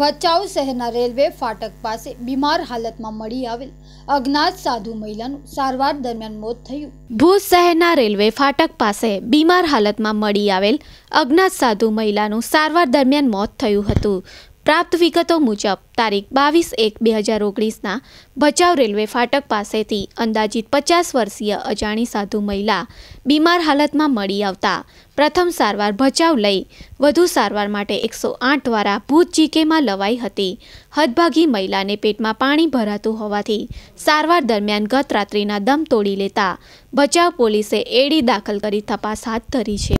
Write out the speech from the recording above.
ભચાઉ શહેરના રેલવે ફાટક પાસે બીમાર હાલતમાં મળી આવેલ અજ્ઞાત સાધુ મહિલાનું સારવાર દરમિયાન મોત થયું ભુજ શહેરના રેલવે ફાટક પાસે બીમાર હાલતમાં મળી આવેલ અજ્ઞાત સાધુ મહિલાનું સારવાર દરમિયાન મોત થયું હતું પ્રાપ્ત વિગતો મુજબ તારીખ બાવીસ એક બે હજાર ઓગણીસના ભચાઉ રેલવે ફાટક પાસેથી અંદાજિત પચાસ વર્ષીય અજાણી સાધુ મહિલા બીમાર હાલતમાં મળી આવતા પ્રથમ સારવાર ભચાઉ લઈ વધુ સારવાર માટે એકસો આઠ દ્વારા ભૂત જીકેમાં લવાઈ હતી હદભાગી મહિલાને પેટમાં પાણી ભરાતું હોવાથી સારવાર દરમિયાન ગત રાત્રિના દમ તોડી લેતા ભચાઉ પોલીસે એડી દાખલ કરી તપાસ હાથ ધરી છે